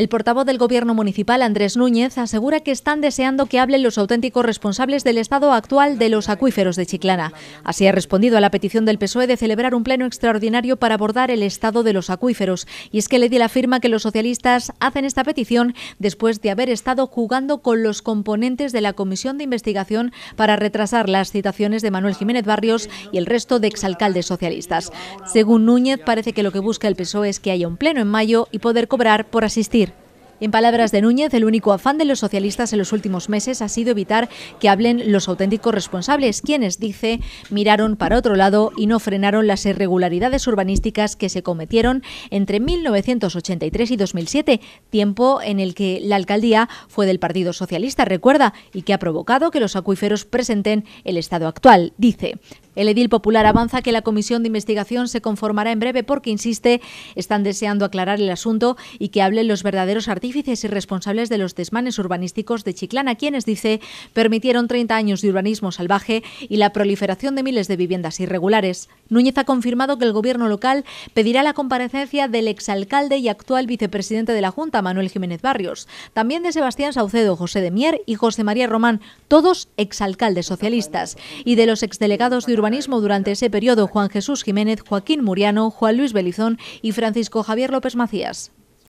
El portavoz del Gobierno Municipal, Andrés Núñez, asegura que están deseando que hablen los auténticos responsables del estado actual de los acuíferos de Chiclana. Así ha respondido a la petición del PSOE de celebrar un pleno extraordinario para abordar el estado de los acuíferos. Y es que le di la firma que los socialistas hacen esta petición después de haber estado jugando con los componentes de la Comisión de Investigación para retrasar las citaciones de Manuel Jiménez Barrios y el resto de exalcaldes socialistas. Según Núñez, parece que lo que busca el PSOE es que haya un pleno en mayo y poder cobrar por asistir. En palabras de Núñez, el único afán de los socialistas en los últimos meses ha sido evitar que hablen los auténticos responsables, quienes, dice, miraron para otro lado y no frenaron las irregularidades urbanísticas que se cometieron entre 1983 y 2007, tiempo en el que la alcaldía fue del Partido Socialista, recuerda, y que ha provocado que los acuíferos presenten el estado actual, dice. El edil popular avanza que la comisión de investigación se conformará en breve porque, insiste, están deseando aclarar el asunto y que hablen los verdaderos artífices y responsables de los desmanes urbanísticos de Chiclana, quienes, dice, permitieron 30 años de urbanismo salvaje y la proliferación de miles de viviendas irregulares. Núñez ha confirmado que el gobierno local pedirá la comparecencia del exalcalde y actual vicepresidente de la Junta, Manuel Jiménez Barrios, también de Sebastián Saucedo, José de Mier y José María Román, todos exalcaldes socialistas, y de los exdelegados de urbanismo durante ese periodo Juan Jesús Jiménez, Joaquín Muriano, Juan Luis Belizón y Francisco Javier López Macías.